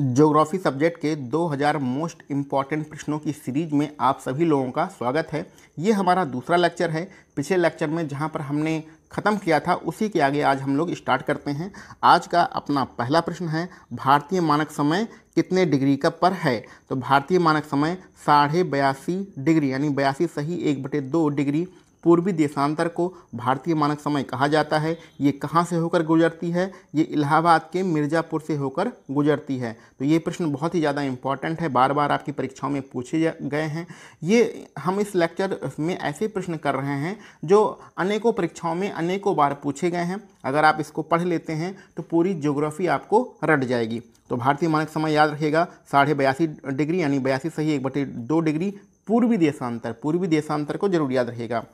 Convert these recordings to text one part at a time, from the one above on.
geography subject के 2000 most important प्रश्नों की सीरीज में आप सभी लोगों का स्वागत है ये हमारा दूसरा लेक्चर है पिछले लेक्चर में जहाँ पर हमने ख़त्म किया था उसी के आगे आज हम लोग स्टार्ट करते हैं आज का अपना पहला प्रश्न है भारतीय मानक समय कितने डिग्री का पर है तो भारतीय मानक समय साढ़े बयासी डिग्री यानी बयासी सही एक बटे दो डिग्री पूर्वी देशांतर को भारतीय मानक समय कहा जाता है ये कहाँ से होकर गुजरती है ये इलाहाबाद के मिर्ज़ापुर से होकर गुजरती है तो ये प्रश्न बहुत ही ज़्यादा इंपॉर्टेंट है बार बार आपकी परीक्षाओं में पूछे गए हैं ये हम इस लेक्चर में ऐसे प्रश्न कर रहे हैं जो अनेकों परीक्षाओं में अनेकों बार पूछे गए हैं अगर आप इसको पढ़ लेते हैं तो पूरी ज्योग्राफी आपको रट जाएगी तो भारतीय मानक समय याद रखेगा साढ़े बयासी डिग्री यानी बयासी सही एक बटे दो डिग्री पूर्वी देशांतर पूर्वी देशांतर को जरूर याद रहेगा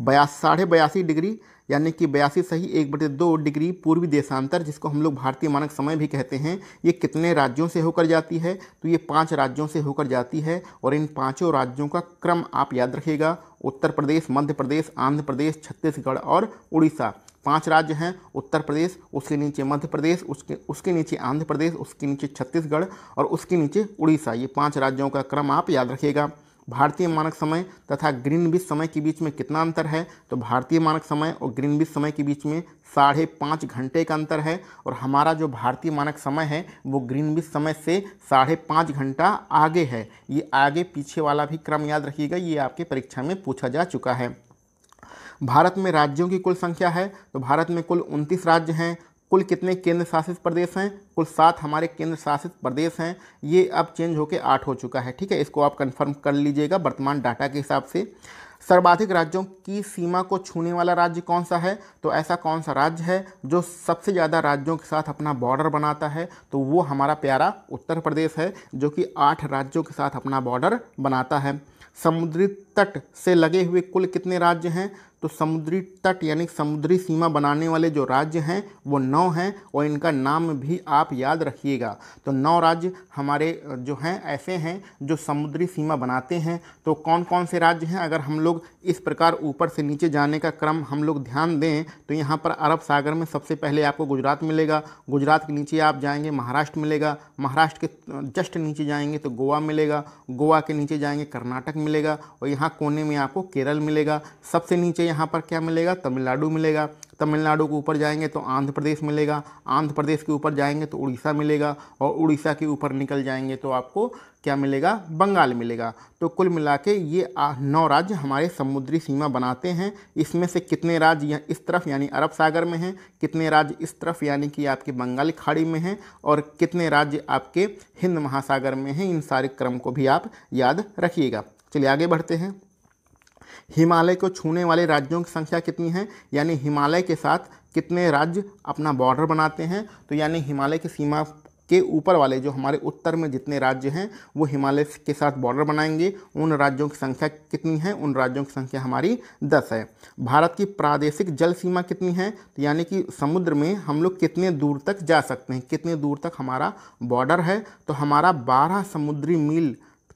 बयास साढ़े बयासी डिग्री यानी कि बयासी सही एक बटे दो डिग्री पूर्वी देशांतर जिसको हम लोग भारतीय मानक समय भी कहते हैं ये कितने राज्यों से होकर जाती है तो ये पांच राज्यों से होकर जाती है और इन पांचों राज्यों का क्रम आप याद रखिएगा उत्तर प्रदेश मध्य प्रदेश आंध्र प्रदेश छत्तीसगढ़ और उड़ीसा पांच राज्य हैं उत्तर प्रदेश उसके नीचे मध्य प्रदेश उसके उसके नीचे आंध्र प्रदेश उसके नीचे छत्तीसगढ़ और उसके नीचे उड़ीसा ये पांच राज्यों का क्रम आप याद रखिएगा भारतीय मानक समय तथा ग्रीनविच समय के बीच में कितना अंतर है तो भारतीय मानक समय और ग्रीनविच समय के बीच में साढ़े पाँच घंटे का अंतर है और हमारा जो भारतीय मानक समय है वो ग्रीनविच समय से साढ़े पाँच घंटा आगे है ये आगे पीछे वाला भी क्रम याद रखिएगा ये आपके परीक्षा में पूछा जा चुका है भारत में राज्यों की कुल संख्या है तो भारत में कुल उनतीस राज्य हैं कुल कितने केंद्र शासित प्रदेश हैं कुल सात हमारे केंद्र शासित प्रदेश हैं ये अब चेंज होकर आठ हो चुका है ठीक है इसको आप कंफर्म कर लीजिएगा वर्तमान डाटा के हिसाब से सर्वाधिक राज्यों की सीमा को छूने वाला राज्य कौन सा है तो ऐसा कौन सा राज्य है जो सबसे ज़्यादा राज्यों के साथ अपना बॉर्डर बनाता है तो वो हमारा प्यारा उत्तर प्रदेश है जो कि आठ राज्यों के साथ अपना बॉर्डर बनाता है समुद्री तट से लगे हुए कुल कितने राज्य हैं तो समुद्री तट यानी समुद्री सीमा बनाने वाले जो राज्य हैं वो नौ हैं और इनका नाम भी आप याद रखिएगा तो नौ राज्य हमारे जो हैं ऐसे हैं जो समुद्री सीमा बनाते हैं तो कौन कौन से राज्य हैं अगर हम लोग इस प्रकार ऊपर से नीचे जाने का क्रम हम लोग ध्यान दें तो यहाँ पर अरब सागर में सबसे पहले आपको गुजरात मिलेगा गुजरात के नीचे आप जाएंगे महाराष्ट्र मिलेगा महाराष्ट्र के जस्ट नीचे जाएंगे तो गोवा मिलेगा गोवा के नीचे जाएंगे कर्नाटक मिलेगा और यहाँ कोने में आपको केरल मिलेगा सबसे नीचे यहाँ पर क्या मिलेगा तमिलनाडु मिलेगा तमिलनाडु के ऊपर जाएंगे तो आंध्र प्रदेश मिलेगा आंध्र प्रदेश के ऊपर जाएंगे तो उड़ीसा मिलेगा और उड़ीसा के ऊपर निकल जाएंगे तो आपको क्या मिलेगा बंगाल मिलेगा तो कुल मिला के ये नौ राज्य हमारे समुद्री सीमा बनाते हैं इसमें से कितने राज्य इस तरफ यानी अरब सागर में हैं कितने राज्य इस तरफ यानी कि आपके बंगाली खाड़ी में हैं और कितने राज्य आपके हिंद महासागर में हैं इन सारे क्रम को भी आप याद रखिएगा चलिए आगे बढ़ते हैं हिमालय को छूने वाले राज्यों की संख्या कितनी है यानी हिमालय के साथ कितने राज्य अपना बॉर्डर बनाते हैं तो यानी हिमालय की सीमा के ऊपर वाले जो हमारे उत्तर में जितने राज्य हैं वो हिमालय के साथ बॉर्डर बनाएंगे उन राज्यों की संख्या कितनी है उन राज्यों की संख्या हमारी दस है भारत की प्रादेशिक जल सीमा कितनी है तो यानी कि समुद्र में हम लोग कितने दूर तक जा सकते हैं कितने दूर तक हमारा बॉर्डर है तो हमारा बारह समुद्री मील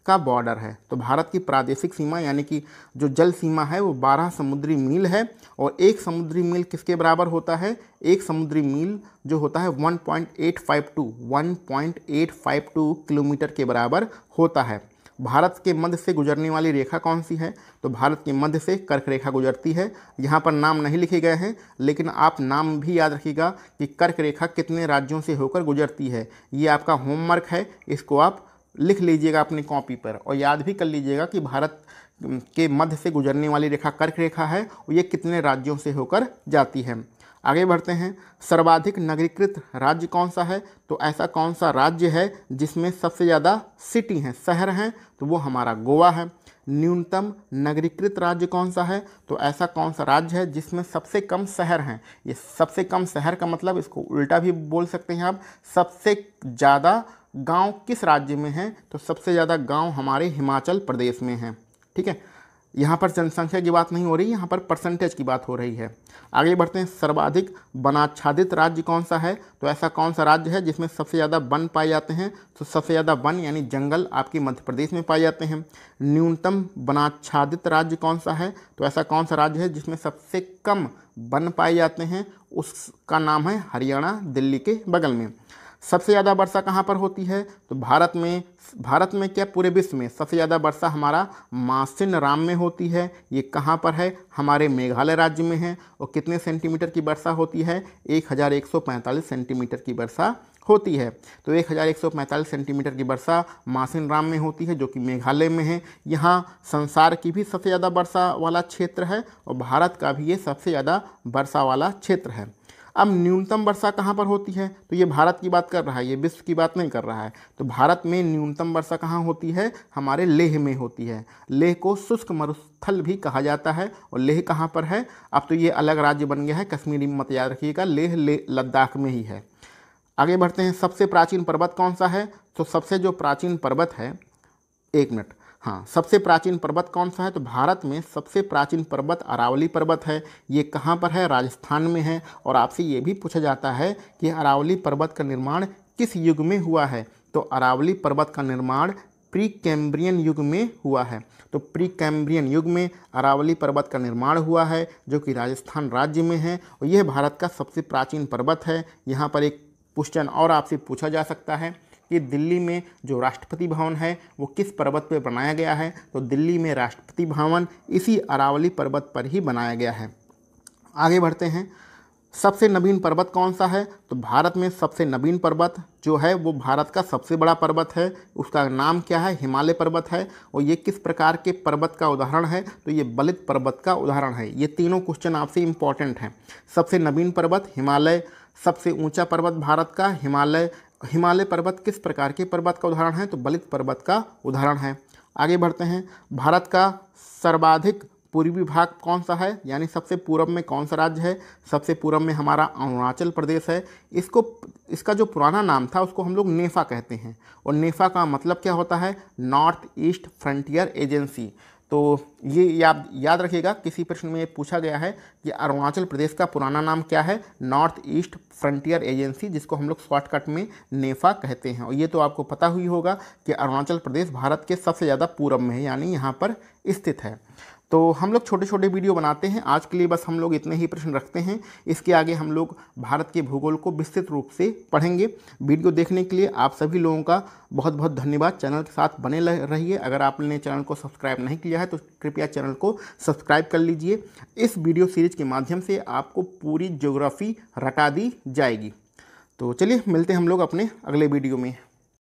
का बॉर्डर है तो भारत की प्रादेशिक सीमा यानी कि जो जल सीमा है वो 12 समुद्री मील है और एक समुद्री मील किसके बराबर होता है एक समुद्री मील जो होता है 1.852 1.852 किलोमीटर के बराबर होता है भारत के मध्य से गुजरने वाली रेखा कौन सी है तो भारत के मध्य से कर्क रेखा गुजरती है यहाँ पर नाम नहीं लिखे गए हैं लेकिन आप नाम भी याद रखिएगा कि कर्क रेखा कितने राज्यों से होकर गुजरती है ये आपका होमवर्क है इसको आप लिख लीजिएगा अपनी कॉपी पर और याद भी कर लीजिएगा कि भारत के मध्य से गुजरने वाली रेखा कर्क रेखा है और ये कितने राज्यों से होकर जाती है आगे बढ़ते हैं सर्वाधिक नगरीकृत राज्य कौन सा है तो ऐसा कौन सा राज्य है जिसमें सबसे ज़्यादा सिटी हैं शहर हैं तो वो हमारा गोवा है न्यूनतम नगरीकृत राज्य कौन सा है तो ऐसा कौन सा राज्य है जिसमें सबसे कम शहर हैं ये सबसे कम शहर का मतलब इसको उल्टा भी बोल सकते हैं आप सबसे ज़्यादा गांव किस राज्य में है तो सबसे ज़्यादा गांव हमारे हिमाचल प्रदेश में हैं ठीक है यहाँ पर जनसंख्या की बात नहीं हो रही यहाँ पर परसेंटेज की बात हो रही है आगे बढ़ते हैं सर्वाधिक वनाच्छादित राज्य कौन सा है तो ऐसा कौन सा राज्य है जिसमें सबसे ज़्यादा वन पाए जाते हैं तो सबसे ज़्यादा वन यानी जंगल आपके मध्य प्रदेश में पाए जाते हैं न्यूनतम वनाच्छादित राज्य कौन सा है तो ऐसा कौन सा राज्य है जिसमें सबसे कम वन पाए जाते हैं उसका नाम है हरियाणा दिल्ली के बगल में सबसे ज़्यादा वर्षा कहाँ पर होती है तो भारत में भारत में क्या पूरे विश्व में सबसे ज़्यादा वर्षा हमारा मासिन राम में होती है ये कहाँ पर है हमारे मेघालय राज्य में है और कितने सेंटीमीटर की वर्षा होती है एक हज़ार एक सौ पैंतालीस सेंटीमीटर की वर्षा होती है तो 1145 सेंटीमीटर की वर्षा मासिन राम में होती है जो कि मेघालय में है यहाँ संसार की भी सबसे ज़्यादा वर्षा वाला क्षेत्र है और भारत का भी ये सबसे ज़्यादा वर्षा वाला क्षेत्र है अब न्यूनतम वर्षा कहाँ पर होती है तो ये भारत की बात कर रहा है ये विश्व की बात नहीं कर रहा है तो भारत में न्यूनतम वर्षा कहाँ होती है हमारे लेह में होती है लेह को शुष्क मरुस्थल भी कहा जाता है और लेह कहाँ पर है अब तो ये अलग राज्य बन गया है कश्मीरी मत याद रखिएगा लेह ले लद्दाख में ही है आगे बढ़ते हैं सबसे प्राचीन पर्वत कौन सा है तो सबसे जो प्राचीन पर्वत है एक मिनट हाँ सबसे प्राचीन पर्वत कौन सा है तो भारत में सबसे प्राचीन पर्वत अरावली पर्वत है ये कहाँ पर है राजस्थान में है और आपसे ये भी पूछा जाता है कि अरावली पर्वत का निर्माण किस युग में हुआ है तो अरावली पर्वत का निर्माण प्री कैम्ब्रियन युग में हुआ है तो प्री कैम्ब्रियन युग में अरावली पर्वत का निर्माण हुआ है जो कि राजस्थान राज्य में है और यह भारत का सबसे प्राचीन पर्वत है यहाँ पर एक क्वेश्चन और आपसे पूछा जा सकता है कि दिल्ली में जो राष्ट्रपति भवन है वो किस पर्वत पर बनाया गया है तो दिल्ली में राष्ट्रपति भवन इसी अरावली पर्वत पर ही बनाया गया है आगे बढ़ते हैं सबसे नवीन पर्वत कौन सा है तो भारत में सबसे नवीन पर्वत जो है वो भारत का सबसे बड़ा पर्वत है उसका नाम क्या है हिमालय पर्वत है और ये किस प्रकार के पर्वत का उदाहरण है तो ये बलित पर्वत का उदाहरण है ये तीनों क्वेश्चन आपसे इम्पॉर्टेंट हैं सबसे नवीन पर्वत हिमालय सबसे ऊंचा पर्वत भारत का हिमालय हिमालय पर्वत किस प्रकार के पर्वत का उदाहरण है तो बलित पर्वत का उदाहरण है आगे बढ़ते हैं भारत का सर्वाधिक पूर्वी भाग कौन सा है यानी सबसे पूर्व में कौन सा राज्य है सबसे पूर्व में हमारा अरुणाचल प्रदेश है इसको इसका जो पुराना नाम था उसको हम लोग नेफा कहते हैं और नेफा का मतलब क्या होता है नॉर्थ ईस्ट फ्रंटियर एजेंसी तो ये याद याद रखिएगा किसी प्रश्न में पूछा गया है कि अरुणाचल प्रदेश का पुराना नाम क्या है नॉर्थ ईस्ट फ्रंटियर एजेंसी जिसको हम लोग शॉर्टकट में नेफा कहते हैं और ये तो आपको पता ही होगा कि अरुणाचल प्रदेश भारत के सबसे ज़्यादा पूर्व में है यानी यहाँ पर स्थित है तो हम लोग छोटे छोटे वीडियो बनाते हैं आज के लिए बस हम लोग इतने ही प्रश्न रखते हैं इसके आगे हम लोग भारत के भूगोल को विस्तृत रूप से पढ़ेंगे वीडियो देखने के लिए आप सभी लोगों का बहुत बहुत धन्यवाद चैनल के साथ बने रहिए अगर आपने चैनल को सब्सक्राइब नहीं किया है तो कृपया चैनल को सब्सक्राइब कर लीजिए इस वीडियो सीरीज के माध्यम से आपको पूरी ज्योग्राफी रटा दी जाएगी तो चलिए मिलते हैं हम लोग अपने अगले वीडियो में